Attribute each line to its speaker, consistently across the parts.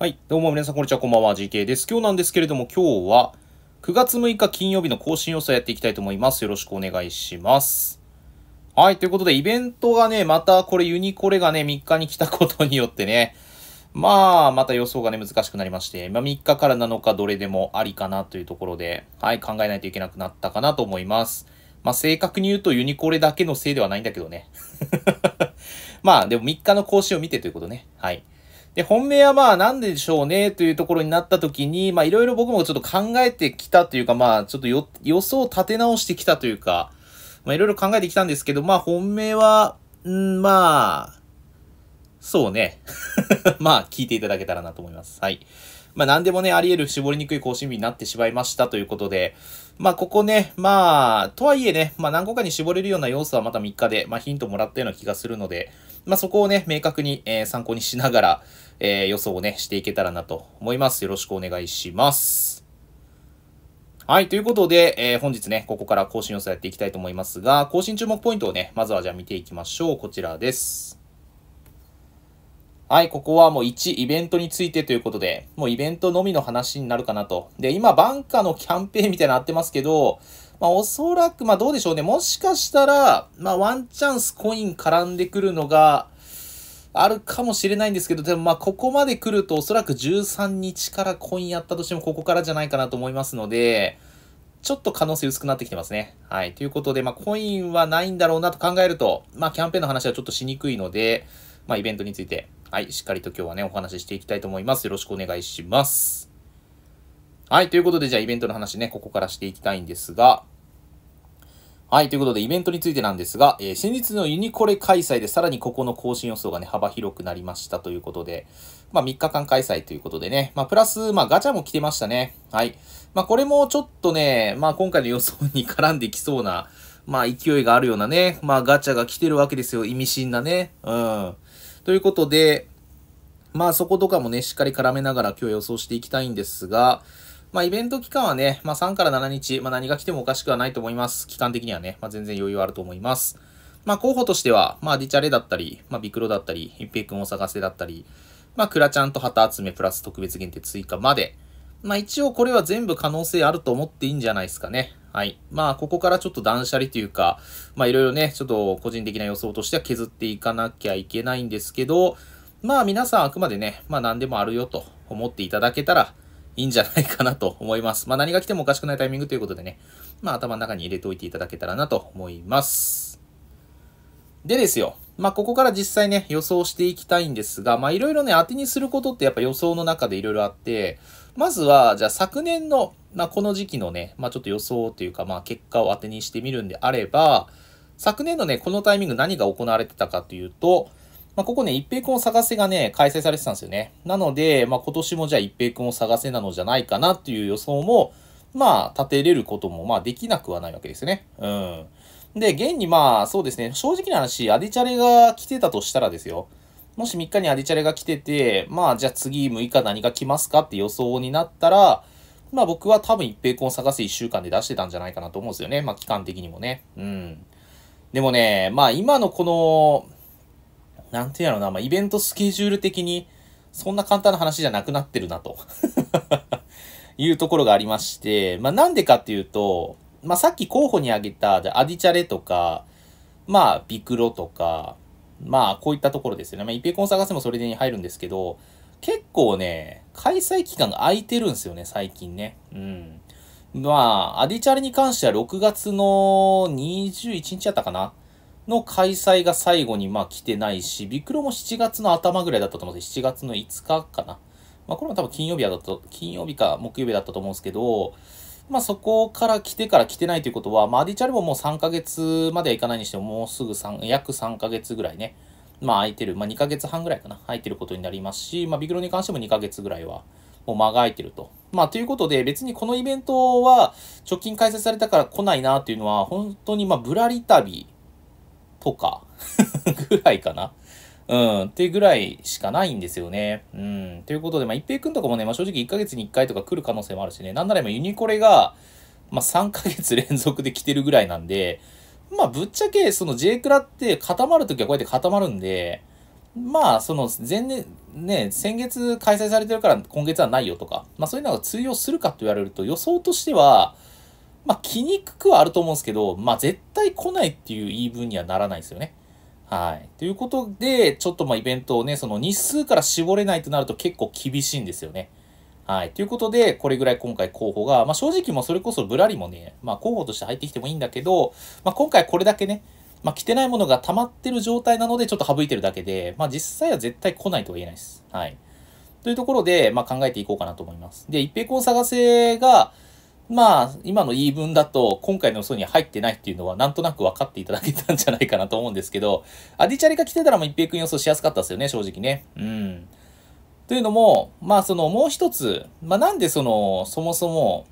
Speaker 1: はい。どうも皆さん、こんにちは。こんばんは。GK です。今日なんですけれども、今日は9月6日金曜日の更新予想やっていきたいと思います。よろしくお願いします。はい。ということで、イベントがね、またこれユニコレがね、3日に来たことによってね、まあ、また予想がね、難しくなりまして、まあ、3日から7日どれでもありかなというところで、はい、考えないといけなくなったかなと思います。まあ、正確に言うとユニコレだけのせいではないんだけどね。まあ、でも3日の更新を見てということね。はい。で、本命はまあ何でしょうねというところになった時に、まあいろいろ僕もちょっと考えてきたというか、まあちょっと予想を立て直してきたというか、まあいろいろ考えてきたんですけど、まあ本命は、んまあ、そうね。まあ聞いていただけたらなと思います。はい。まあ何でもね、あり得る絞りにくい更新日になってしまいましたということで、まあここね、まあ、とはいえね、まあ何個かに絞れるような要素はまた3日で、まあヒントもらったような気がするので、まあ、そこをね、明確に、えー、参考にしながら、えー、予想をね、していけたらなと思います。よろしくお願いします。はい。ということで、えー、本日ね、ここから更新予想やっていきたいと思いますが、更新注目ポイントをね、まずはじゃあ見ていきましょう。こちらです。はい、ここはもう1、イベントについてということで、もうイベントのみの話になるかなと。で、今、バンカのキャンペーンみたいなのあってますけど、まあ、おそらく、まあ、どうでしょうね。もしかしたら、まあ、ワンチャンスコイン絡んでくるのが、あるかもしれないんですけど、でもまあここまで来るとおそらく13日からコインやったとしてもここからじゃないかなと思いますので、ちょっと可能性薄くなってきてますね。はい。ということで、まあコインはないんだろうなと考えると、まあキャンペーンの話はちょっとしにくいので、まあイベントについて、はい、しっかりと今日はね、お話ししていきたいと思います。よろしくお願いします。はい、ということで、じゃあイベントの話ね、ここからしていきたいんですが、はい。ということで、イベントについてなんですが、えー、先日のユニコレ開催で、さらにここの更新予想がね、幅広くなりましたということで、まあ、3日間開催ということでね、まあ、プラス、まあ、ガチャも来てましたね。はい。まあ、これもちょっとね、まあ、今回の予想に絡んできそうな、まあ、勢いがあるようなね、まあ、ガチャが来てるわけですよ。意味深なね。うん。ということで、まあ、そことかもね、しっかり絡めながら今日予想していきたいんですが、まあ、イベント期間はね、まあ、3から7日、まあ、何が来てもおかしくはないと思います。期間的にはね、まあ、全然余裕あると思います。まあ、候補としては、まあ、ディチャレだったり、まあ、ビクロだったり、一平君を探せだったり、まあ、クラちゃんと旗集めプラス特別限定追加まで、まあ、一応これは全部可能性あると思っていいんじゃないですかね。はい。まあ、ここからちょっと断捨離というか、まあ、いろいろね、ちょっと個人的な予想としては削っていかなきゃいけないんですけど、まあ、皆さんあくまでね、まあ、何でもあるよと思っていただけたら、いいんじゃないかなと思います。まあ、何が来てもおかしくないタイミングということでね、まあ、頭の中に入れておいていただけたらなと思います。でですよ。まあ、ここから実際ね、予想していきたいんですが、まあ、いろいろね、当てにすることってやっぱ予想の中でいろいろあって、まずは、じゃあ昨年の、まあ、この時期のね、まあ、ちょっと予想というか、まあ、結果を当てにしてみるんであれば、昨年のね、このタイミング何が行われてたかというと、まあ、ここね、一平君を探せがね、開催されてたんですよね。なので、まあ、今年もじゃあ一平君を探せなのじゃないかなっていう予想も、まあ、立てれることも、まあ、できなくはないわけですよね。うん。で、現にまあ、そうですね、正直な話、アディチャレが来てたとしたらですよ。もし3日にアディチャレが来てて、まあ、じゃあ次6日何が来ますかって予想になったら、まあ僕は多分一平君を探せ1週間で出してたんじゃないかなと思うんですよね。まあ期間的にもね。うん。でもね、まあ今のこの、なんてうやろな、まあ、イベントスケジュール的に、そんな簡単な話じゃなくなってるな、と いうところがありまして、まあ、なんでかっていうと、まあ、さっき候補に挙げた、アディチャレとか、まあ、ビクロとか、まあ、こういったところですよね。まあ、イペコン探せもそれでに入るんですけど、結構ね、開催期間が空いてるんですよね、最近ね。うん。まあ、アディチャレに関しては6月の21日やったかなの開催が最後にまあ来てないし、ビクロも7月の頭ぐらいだったと思うんです7月の5日かな。まあこれも多分金曜日だったと、金曜日か木曜日だったと思うんですけど、まあそこから来てから来てないということは、まあアディチャルボもう3ヶ月まではいかないにしても、もうすぐ3、約3ヶ月ぐらいね、まあ空いてる、まあ2ヶ月半ぐらいかな、空いてることになりますし、まあビクロに関しても2ヶ月ぐらいは、もう間が空いてると。まあということで、別にこのイベントは直近開催されたから来ないなというのは、本当にまあぶらり旅、とか ぐらいかな。うん、っていうぐらいしかないんですよね。うん、ということで、まあ、一平くんとかもね、まあ、正直1ヶ月に1回とか来る可能性もあるしね、なんなら今ユニコレが、まあ、3ヶ月連続で来てるぐらいなんで、まあ、ぶっちゃけ、その J クラって固まるときはこうやって固まるんで、まあ、その前年、ね、先月開催されてるから今月はないよとか、まあそういうのが通用するかと言われると予想としては、まあ、来にくくはあると思うんですけど、まあ、絶対来ないっていう言い分にはならないですよね。はい。ということで、ちょっとまあ、イベントをね、その日数から絞れないとなると結構厳しいんですよね。はい。ということで、これぐらい今回候補が、まあ、正直もそれこそぶらりもね、まあ、候補として入ってきてもいいんだけど、まあ、今回これだけね、まあ、来てないものが溜まってる状態なので、ちょっと省いてるだけで、まあ、実際は絶対来ないとは言えないです。はい。というところで、まあ、考えていこうかなと思います。で、一平君探せが、まあ、今の言い分だと、今回の嘘に入ってないっていうのは、なんとなく分かっていただけたんじゃないかなと思うんですけど、アディチャリが来てたらもう一平君予想しやすかったですよね、正直ね。うん。というのも、まあ、その、もう一つ、まあ、なんでその、そもそも、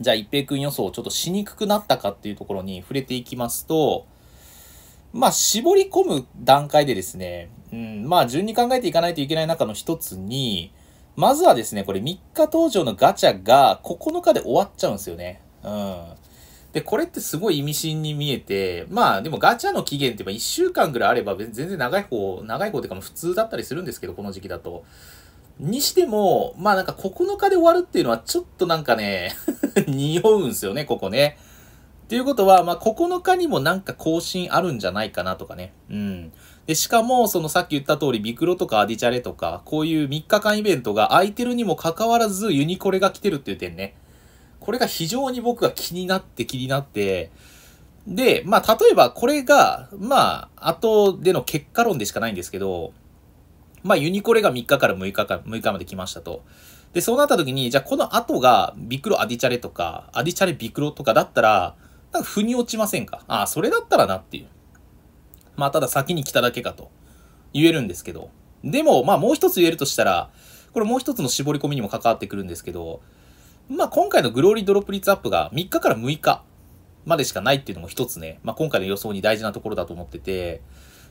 Speaker 1: じゃあ一平君予想をちょっとしにくくなったかっていうところに触れていきますと、まあ、絞り込む段階でですね、うん、まあ、順に考えていかないといけない中の一つに、まずはですね、これ3日登場のガチャが9日で終わっちゃうんですよね。うん。で、これってすごい意味深に見えて、まあでもガチャの期限って1週間ぐらいあれば全然長い方、長い方っていうか普通だったりするんですけど、この時期だと。にしても、まあなんか9日で終わるっていうのはちょっとなんかね 匂うんですよね、ここね。っていうことは、まあ9日にもなんか更新あるんじゃないかなとかね。うん。で、しかも、そのさっき言った通り、ビクロとかアディチャレとか、こういう3日間イベントが空いてるにもかかわらず、ユニコレが来てるっていう点ね。これが非常に僕が気になって気になって、で、まあ、例えばこれが、まあ、後での結果論でしかないんですけど、まあ、ユニコレが3日から6日か、6日まで来ましたと。で、そうなった時に、じゃあこの後がビクロアディチャレとか、アディチャレビクロとかだったら、なんか腑に落ちませんかああ、それだったらなっていう。まあ、ただ先に来ただけかと言えるんですけど。でも、まあ、もう一つ言えるとしたら、これもう一つの絞り込みにも関わってくるんですけど、まあ、今回のグローリードロップ率アップが3日から6日までしかないっていうのも一つね、まあ、今回の予想に大事なところだと思ってて、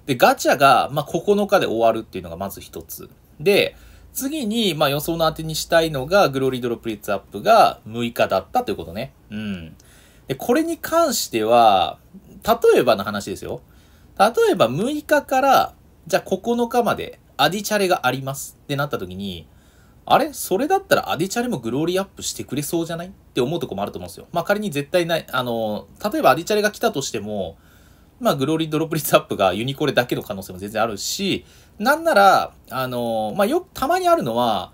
Speaker 1: で、ガチャが、まあ、9日で終わるっていうのがまず一つ。で、次に、まあ、予想の当てにしたいのが、グローリードロップ率アップが6日だったということね。うん。で、これに関しては、例えばの話ですよ。例えば6日から、じゃあ9日までアディチャレがありますってなった時に、あれそれだったらアディチャレもグローリーアップしてくれそうじゃないって思うとこもあると思うんですよ。まあ仮に絶対ない、あの、例えばアディチャレが来たとしても、まあグローリードロップ率アップがユニコレだけの可能性も全然あるし、なんなら、あの、まあよくたまにあるのは、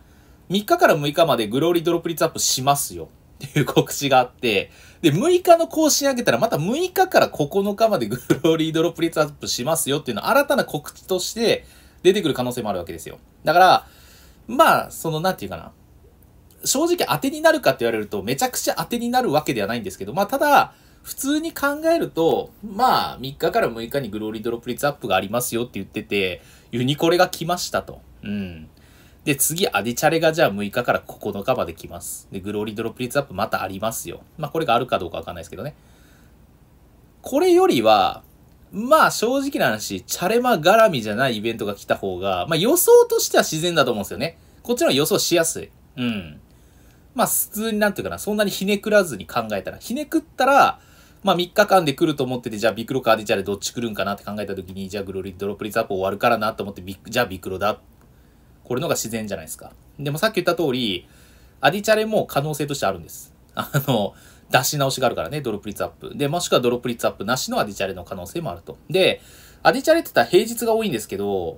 Speaker 1: 3日から6日までグローリードロップ率アップしますよっていう告知があって、で、6日の更新上げたら、また6日から9日までグローリードロップ率アップしますよっていうの新たな告知として出てくる可能性もあるわけですよ。だから、まあ、その、なんていうかな。正直当てになるかって言われると、めちゃくちゃ当てになるわけではないんですけど、まあ、ただ、普通に考えると、まあ、3日から6日にグローリードロップ率アップがありますよって言ってて、ユニコレが来ましたと。うん。で、次、アディチャレがじゃあ6日から9日まで来ます。で、グローリードロップ率アップまたありますよ。まあ、これがあるかどうかわかんないですけどね。これよりは、まあ正直な話、チャレマ絡みじゃないイベントが来た方が、まあ予想としては自然だと思うんですよね。こっちの予想しやすい。うん。まあ普通になんていうかな、そんなにひねくらずに考えたら。ひねくったら、まあ3日間で来ると思ってて、じゃあビクロかアディチャレどっち来るんかなって考えた時に、じゃあグローリードロップ率アップ終わるからなと思って、じゃあビクロだこれのが自然じゃないですか。でもさっき言った通り、アディチャレも可能性としてあるんです。あの、出し直しがあるからね、ドロップ率アップ。で、もしくはドロップ率アップなしのアディチャレの可能性もあると。で、アディチャレって言ったら平日が多いんですけど、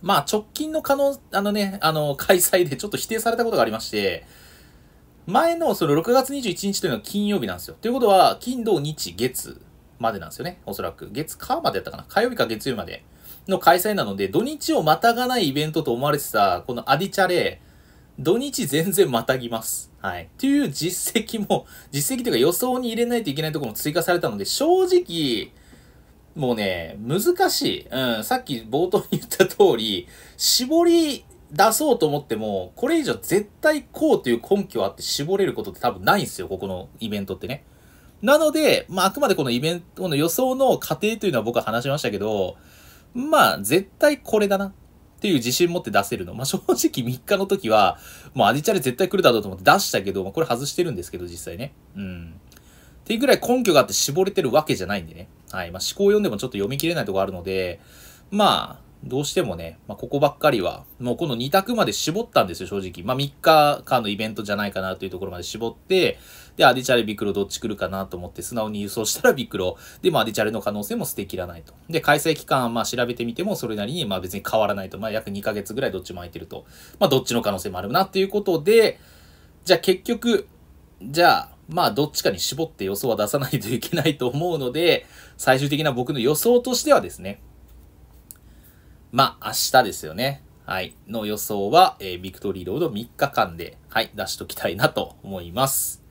Speaker 1: まあ直近の可能、あのね、あの、開催でちょっと否定されたことがありまして、前のその6月21日というのは金曜日なんですよ。ということは、金、土、日、月までなんですよね。おそらく。月、火までやったかな。火曜日か月曜日まで。の開催なので、土日をまたがないイベントと思われてた、このアディチャレ、土日全然またぎます。はい。という実績も、実績というか予想に入れないといけないところも追加されたので、正直、もうね、難しい。うん、さっき冒頭に言った通り、絞り出そうと思っても、これ以上絶対こうという根拠あって絞れることって多分ないんですよ、ここのイベントってね。なので、まあ、あくまでこのイベントの予想の過程というのは僕は話しましたけど、まあ、絶対これだなっていう自信持って出せるの。まあ、正直3日の時は、もうアディチャレ絶対来るだろうと思って出したけど、まあ、これ外してるんですけど、実際ね。うん。っていうぐらい根拠があって絞れてるわけじゃないんでね。はい。まあ、思考読んでもちょっと読み切れないとこあるので、まあ、どうしてもね、まあ、ここばっかりは、もうこの2択まで絞ったんですよ、正直。まあ、3日間のイベントじゃないかなというところまで絞って、で、アデチャレビクロどっち来るかなと思って素直に輸送したらビクロ。で、まあ、アデチャレの可能性も捨てきらないと。で、開催期間、まあ、調べてみてもそれなりに、まあ、別に変わらないと。まあ、約2ヶ月ぐらいどっちも空いてると。まあ、どっちの可能性もあるなっていうことで、じゃあ結局、じゃあ、まあ、どっちかに絞って予想は出さないといけないと思うので、最終的な僕の予想としてはですね、まあ、明日ですよね。はい。の予想は、えー、ビクトリーロード3日間で、はい、出しときたいなと思います。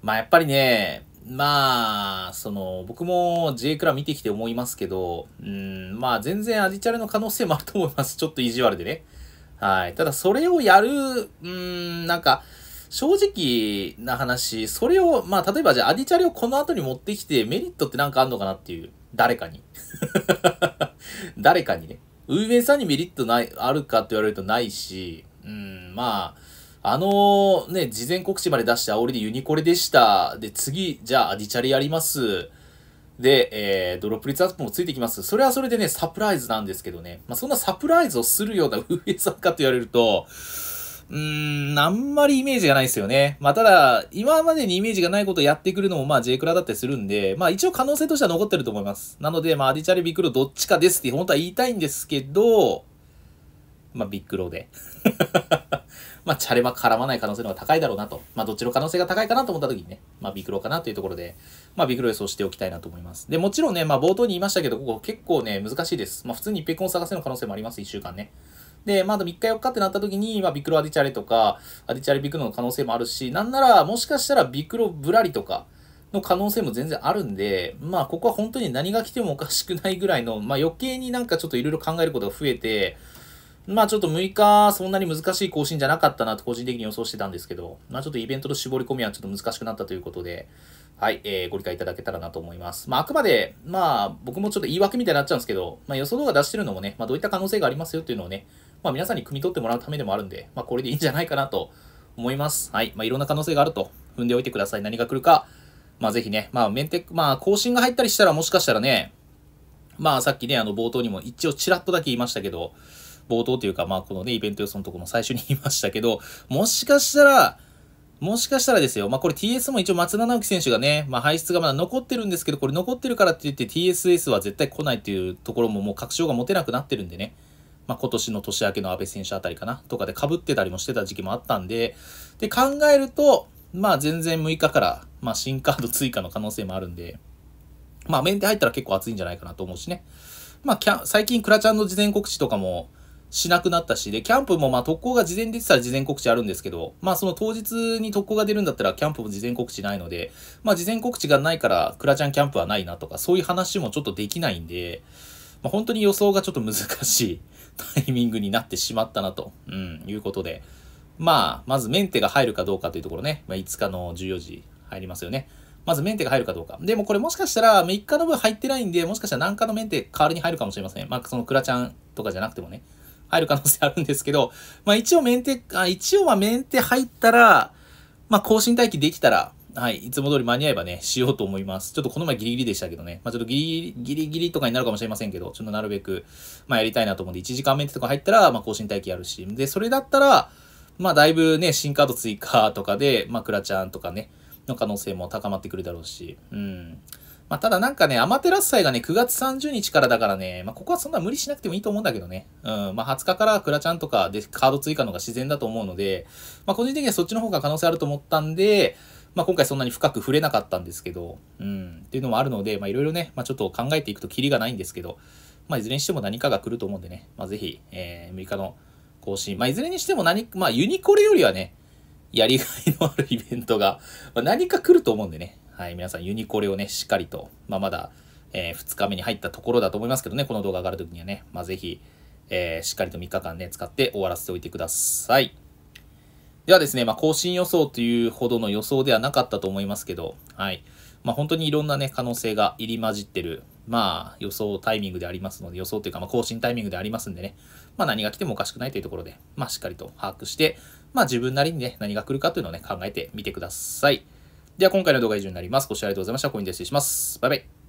Speaker 1: まあ、やっぱりね、まあ、その、僕も J クラ見てきて思いますけど、うん、まあ、全然アジチャレの可能性もあると思います。ちょっと意地悪でね。はい。ただ、それをやる、うん、なんか、正直な話、それを、まあ、例えばじゃあ、アディチャレをこの後に持ってきて、メリットってなんかあんのかなっていう、誰かに。誰かにね。運営さんにメリットない、あるかって言われるとないし、うん、まあ、あのね、事前告知まで出して煽りでユニコレでした。で、次、じゃあ、アディチャリやります。で、えー、ドロップ率アップもついてきます。それはそれでね、サプライズなんですけどね。まあ、そんなサプライズをするような運営さんかと言われると、うーん、あんまりイメージがないですよね。まあ、ただ、今までにイメージがないことをやってくるのも、まあ、J クラだったりするんで、まあ、一応可能性としては残ってると思います。なので、まあ、アディチャレビクロどっちかですって本当は言いたいんですけど、まあ、ビクロで。まあ、チャレは絡まない可能性の方が高いだろうなと。まあ、どっちの可能性が高いかなと思った時にね、まあ、ビクロかなというところで、まあ、ビクロ予想しておきたいなと思います。で、もちろんね、まあ、冒頭に言いましたけど、ここ結構ね、難しいです。まあ、普通に一平コン探せの可能性もあります、一週間ね。で、まだ、3日4日ってなった時に、まあ、ビクロアディチャレとか、アディチャレビクロの可能性もあるし、なんなら、もしかしたらビクロブラリとか、の可能性も全然あるんで、まあ、ここは本当に何が来てもおかしくないぐらいの、まあ、余計になんかちょっといろいろ考えることが増えて、まあ、ちょっと6日、そんなに難しい更新じゃなかったなと個人的に予想してたんですけど、まあ、ちょっとイベントの絞り込みはちょっと難しくなったということで、はい、えー、ご理解いただけたらなと思います。まあ、あくまで、まあ、僕もちょっと言い訳みたいになっちゃうんですけど、まあ、予想動画出してるのもね、まあ、どういった可能性がありますよっていうのをね、まあ、皆さんに汲み取ってもらうためでもあるんで、まあ、これでいいんじゃないかなと思います。はい。まあ、いろんな可能性があると踏んでおいてください。何が来るか、まあ、ぜひね、まあ、メンテまあ、更新が入ったりしたらもしかしたらね、まあ、さっきね、あの、冒頭にも一応ちらっとだけ言いましたけど、冒頭というか、まあ、このね、イベント予想のところも最初に言いましたけど、もしかしたら、もしかしたらですよ、まあ、これ TS も一応松田直樹選手がね、まあ、排出がまだ残ってるんですけど、これ残ってるからって言って TSS は絶対来ないっていうところももう確証が持てなくなってるんでね。まあ、今年の年明けの安倍選手あたりかなとかで被ってたりもしてた時期もあったんで、で、考えると、まあ全然6日から、まあ新カード追加の可能性もあるんで、まあメンテ入ったら結構熱いんじゃないかなと思うしね。まあキャ最近クラちゃんの事前告知とかもしなくなったし、で、キャンプもまあ特攻が事前出てたら事前告知あるんですけど、まあその当日に特攻が出るんだったらキャンプも事前告知ないので、まあ事前告知がないからクラちゃんキャンプはないなとか、そういう話もちょっとできないんで、まあ、本当に予想がちょっと難しい。タイミングになってしまったなと、うん、いうことで、まあ、まずメンテが入るかどうかというところね、まあ、5日の14時入りますよね。まずメンテが入るかどうか。でもこれもしかしたら3日の分入ってないんで、もしかしたら何かのメンテ代わりに入るかもしれません。まあ、そのクラちゃんとかじゃなくてもね、入る可能性あるんですけど、まあ一応メンテ、あ一応はメンテ入ったら、まあ更新待機できたら、はい、いつも通り間に合えばね、しようと思います。ちょっとこの前ギリギリでしたけどね、まあ、ちょっとギリギリギリとかになるかもしれませんけど、ちょっとなるべく、まあ、やりたいなと思うんで、1時間目ってとか入ったら、まあ、更新待機やるし、で、それだったら、まあ、だいぶね、新カード追加とかで、まあ、クラちゃんとかね、の可能性も高まってくるだろうし、うん。まあ、ただなんかね、アマテラス祭がね、9月30日からだからね、まあ、ここはそんな無理しなくてもいいと思うんだけどね。うん、まあ、20日からクラちゃんとかでカード追加のが自然だと思うので、まあ、個人的にはそっちの方が可能性あると思ったんで、まあ、今回そんなに深く触れなかったんですけど、うん、っていうのもあるので、まあ、いろいろね、まあ、ちょっと考えていくとキリがないんですけど、まあ、いずれにしても何かが来ると思うんでね、まあ、ぜひ、えー、6日の更新、まあ、いずれにしても何、まあ、ユニコレよりはね、やりがいのあるイベントが、まあ、何か来ると思うんでね、はい、皆さんユニコレをね、しっかりと、まあ、まだ、えー、2日目に入ったところだと思いますけどね、この動画上がるときにはね、まあ、ぜひ、えー、しっかりと3日間ね、使って終わらせておいてください。ではですね、まあ、更新予想というほどの予想ではなかったと思いますけど、はい。まあ、本当にいろんなね、可能性が入り混じってる、まあ、予想タイミングでありますので、予想というか、まあ、更新タイミングでありますんでね、まあ、何が来てもおかしくないというところで、まあ、しっかりと把握して、まあ、自分なりにね、何が来るかというのをね、考えてみてください。では、今回の動画は以上になります。ご視聴ありがとうございました。コインで失礼します。バイバイ。